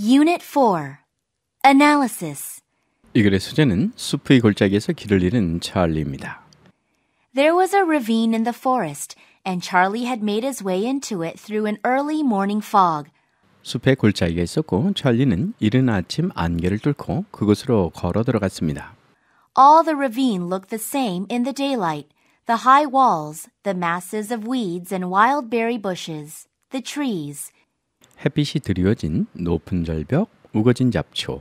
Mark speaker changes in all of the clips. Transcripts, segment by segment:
Speaker 1: Unit 4 Analysis 이 글의 소재는 숲의 골짜기에서 길을 잃은 찰리입니다.
Speaker 2: There was a ravine in the forest, and Charlie had made his way into it through an early morning fog.
Speaker 1: 숲의 골짜기에 있었고 찰리는 이른 아침 안개를 뚫고 그곳으로 걸어 들어갔습니다.
Speaker 2: All the ravine looked the same in the daylight. The high walls, the masses of weeds and wild berry bushes, the trees,
Speaker 1: 햇빛이 드리워진 높은 절벽, 우거진 잡초,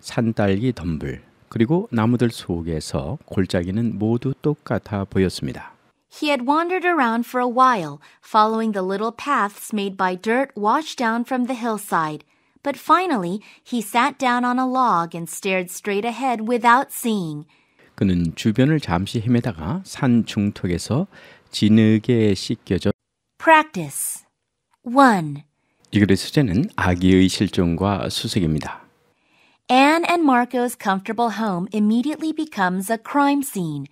Speaker 1: 산딸기 덤불, 그리고 나무들 속에서 골짜기는 모두 똑같아 보였습니다.
Speaker 2: He had wandered around for a while, following the little paths made by dirt washed down from the hillside. But finally, he sat down on a log and stared straight ahead without seeing.
Speaker 1: 그는 주변을 잠시 헤매다가 산 중턱에서 진흙에 씻겨져
Speaker 2: Practice 1.
Speaker 1: 이 글의 소재는 아기의 실종과 수색입니다.
Speaker 2: Anne and Marco's comfortable home immediately becomes a crime scene.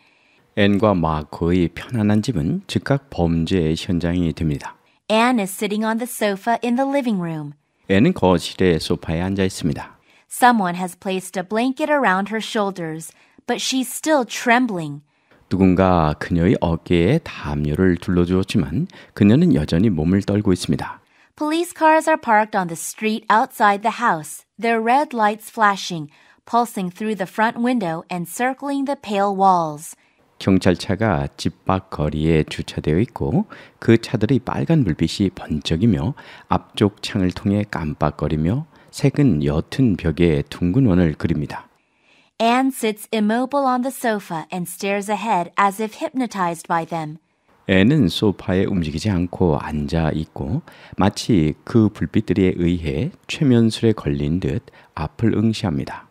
Speaker 1: 앤과 마커의 편안한 집은 즉각 범죄의 현장이 됩니다.
Speaker 2: Anne is sitting on the sofa in the living room.
Speaker 1: 앤은 거실의 소파에 앉아 있습니다.
Speaker 2: Someone has placed a blanket around her shoulders, but she's still trembling.
Speaker 1: 누군가 그녀의 어깨에 담요를 둘러주었지만 그녀는 여전히 몸을 떨고 있습니다.
Speaker 2: Police cars are parked on the street outside the house, their red lights flashing, pulsing through the front window and circling the pale walls.
Speaker 1: 경찰차가 집 밖 거리에 주차되어 있고 그 차들이 빨간 불빛이 번쩍이며 앞쪽 창을 통해 깜빡거리며 색은 옅은 벽에 둥근 원을 그립니다.
Speaker 2: Anne sits immobile on the sofa and stares ahead as if hypnotized by them.
Speaker 1: 애는 소파에 움직이지 않고 앉아 있고 마치 그 불빛들에 의해 최면술에 걸린 듯 앞을 응시합니다.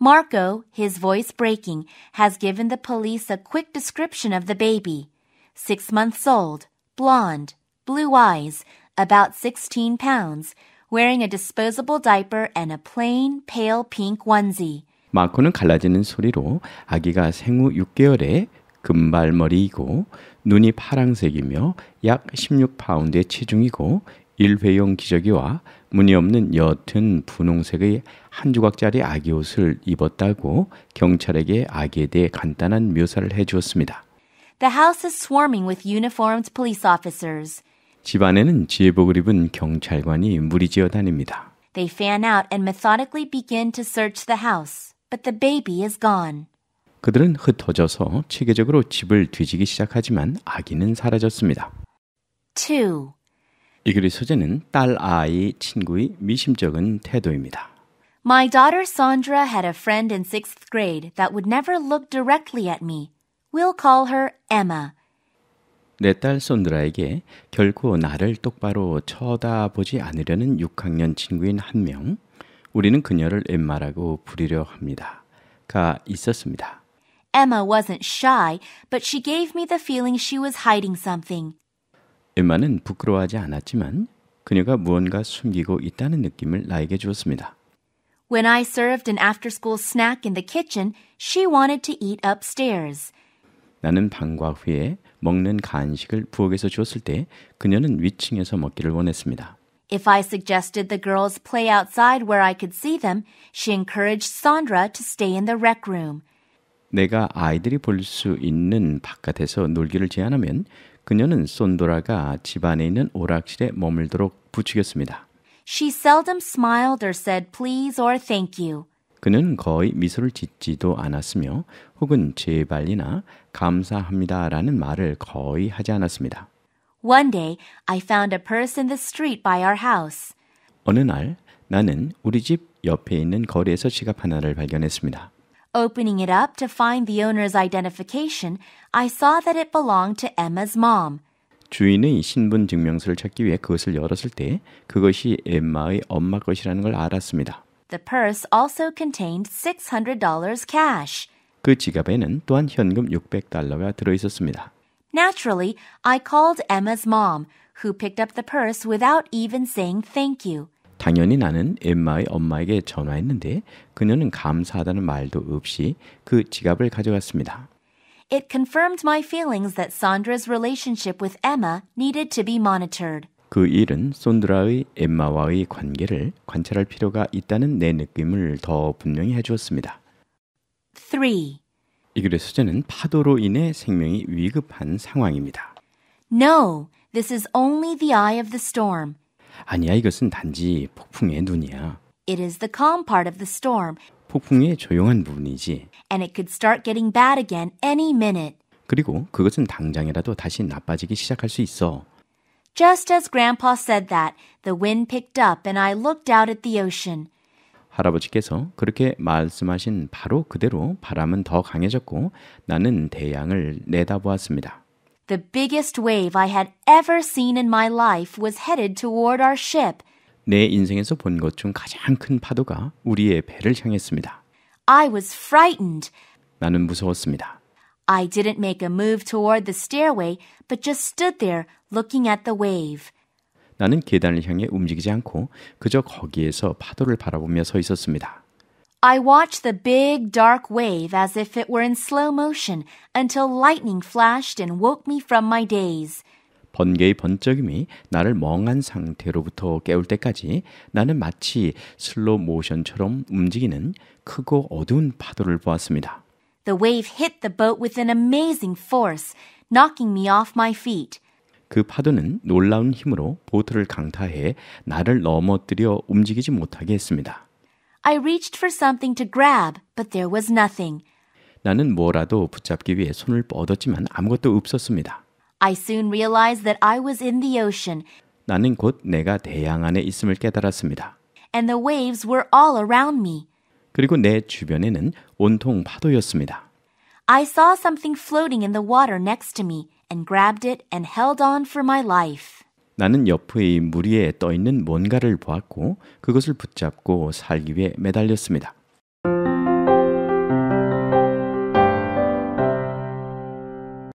Speaker 2: Marco, his voice breaking, has given the police a quick description of the baby. Six months old, blonde, blue eyes, about 16 pounds, wearing a disposable diaper and a plain pale pink onesie.
Speaker 1: 마코는 갈라지는 소리로 아기가 생후 6개월에 금발머리이고 눈이 파랑색이며 약 16파운드의 체중이고 일회용 기저귀와 무늬 없는 옅은 분홍색의 한 조각짜리 아기 옷을 입었다고 경찰에게 아기에 대해 간단한 묘사를 해주었습니다.
Speaker 2: The house is swarming with uniformed police officers.
Speaker 1: 집 안에는 지혜복을 입은 경찰관이 무리지어 다닙니다.
Speaker 2: They fan out and methodically begin to search the house, but the baby is gone.
Speaker 1: 그들은 흩어져서 체계적으로 집을 뒤지기 시작하지만 아기는 사라졌습니다. 2. 이 글의 소재는 딸 아이 친구의 미심쩍은 태도입니다.
Speaker 2: My daughter Sandra had a friend in 6th grade that would never look directly at me. We'll call her Emma.
Speaker 1: 내딸 쏜드라에게 결코 나를 똑바로 쳐다보지 않으려는 6학년 친구인 한 명, 우리는 그녀를 엠마라고 부르려 합니다. 가 있었습니다.
Speaker 2: Emma wasn't shy, but she gave me the feeling she was hiding something.
Speaker 1: 엠마는 부끄러워하지 않았지만 그녀가 무언가 숨기고 있다는 느낌을 나에게 주었습니다.
Speaker 2: When I served an after-school snack in the kitchen, she wanted to eat upstairs.
Speaker 1: 나는 방과 후에 먹는 간식을 부엌에서 줬을 때 그녀는 위층에서 먹기를 원했습니다.
Speaker 2: If I suggested the girls play outside where I could see them, she encouraged Sandra to stay in the rec room.
Speaker 1: 내가 아이들이 볼 수 있는 바깥에서 놀기를 제안하면 그녀는 손도라가집 안에 있는 오락실에 머물도록 부추겼습니다.
Speaker 2: She seldom smiled or said please or thank you.
Speaker 1: 그는 거의 미소를 짓지도 않았으며 혹은 제발이나 감사합니다라는 말을 거의 하지 않았습니다.
Speaker 2: One day I found a purse in the street by our house.
Speaker 1: 어느 날 나는 우리 집 옆에 있는 거리에서 지갑 하나를 발견했습니다.
Speaker 2: Opening it up to find the owner's identification, I saw that it belonged to Emma's mom.
Speaker 1: 주인의 신분 증명서를 찾기 위해 그것을 열었을 때 그것이 엠마의 엄마 것이라는 걸 알았습니다.
Speaker 2: The purse also contained $600 cash.
Speaker 1: 그 지갑에는 또한 현금 600달러가 들어 있었습니다.
Speaker 2: Naturally, I called Emma's mom, who picked up the purse without even saying thank you.
Speaker 1: 당연히 나는 엠마의 엄마에게 전화했는데 그녀는 감사하다는 말도 없이 그 지갑을 가져갔습니다.
Speaker 2: It confirmed my feelings that Sandra's relationship with Emma needed to be monitored.
Speaker 1: 그 일은 쏜드라의 엠마와의 관계를 관찰할 필요가 있다는 내 느낌을 더 분명히 해주었습니다.
Speaker 2: 3. 이
Speaker 1: 글의 소재는 파도로 인해 생명이 위급한 상황입니다.
Speaker 2: No, this is only the eye of the storm.
Speaker 1: 아니야, 이것은 단지 폭풍의 눈이야.
Speaker 2: It is the calm part of the storm.
Speaker 1: 폭풍의 조용한 부분이지.
Speaker 2: And it could start getting bad again any minute.
Speaker 1: 그리고 그것은 당장이라도 다시 나빠지기 시작할 수 있어.
Speaker 2: Just as Grandpa said that, the wind picked up and I looked out at the
Speaker 1: ocean. 할아버지께서 그렇게 말씀하신 바로 그대로 바람은 더 강해졌고 나는 대양을 내다보았습니다.
Speaker 2: The biggest wave I had ever seen in my life was headed toward our ship.
Speaker 1: 내 인생에서 본 것 중 가장 큰 파도가 우리의 배를 향했습니다.
Speaker 2: I was frightened.
Speaker 1: 나는 무서웠습니다.
Speaker 2: I didn't make a move toward the stairway, but just stood there looking at the wave.
Speaker 1: 나는 계단을 향해 움직이지 않고 그저 거기에서 파도를 바라보며 서 있었습니다.
Speaker 2: I watched the big dark wave as if it were in slow motion until lightning flashed and woke me from my daze.
Speaker 1: 번개의 번쩍임이 나를 멍한 상태로부터 깨울 때까지 나는 마치 슬로 모션처럼 움직이는 크고 어두운 파도를 보았습니다.
Speaker 2: The wave hit the boat with an amazing force, knocking me off my feet.
Speaker 1: 그 파도는 놀라운 힘으로 보트를 강타해 나를 넘어뜨려 움직이지 못하게 했습니다.
Speaker 2: I reached for something to grab, but there was nothing.
Speaker 1: 나는 뭐라도 붙잡기 위해 손을 뻗었지만 아무것도 없었습니다.
Speaker 2: I soon realized that I was in the ocean.
Speaker 1: 나는 곧 내가 대양 안에 있음을 깨달았습니다.
Speaker 2: And the waves were all around me.
Speaker 1: 그리고 내 주변에는 온통 파도였습니다.
Speaker 2: I saw something floating in the water next to me and grabbed it and held on for my life.
Speaker 1: 나는 옆의 무리에 떠 있는 뭔가를 보았고 그것을 붙잡고 살기 위해 매달렸습니다.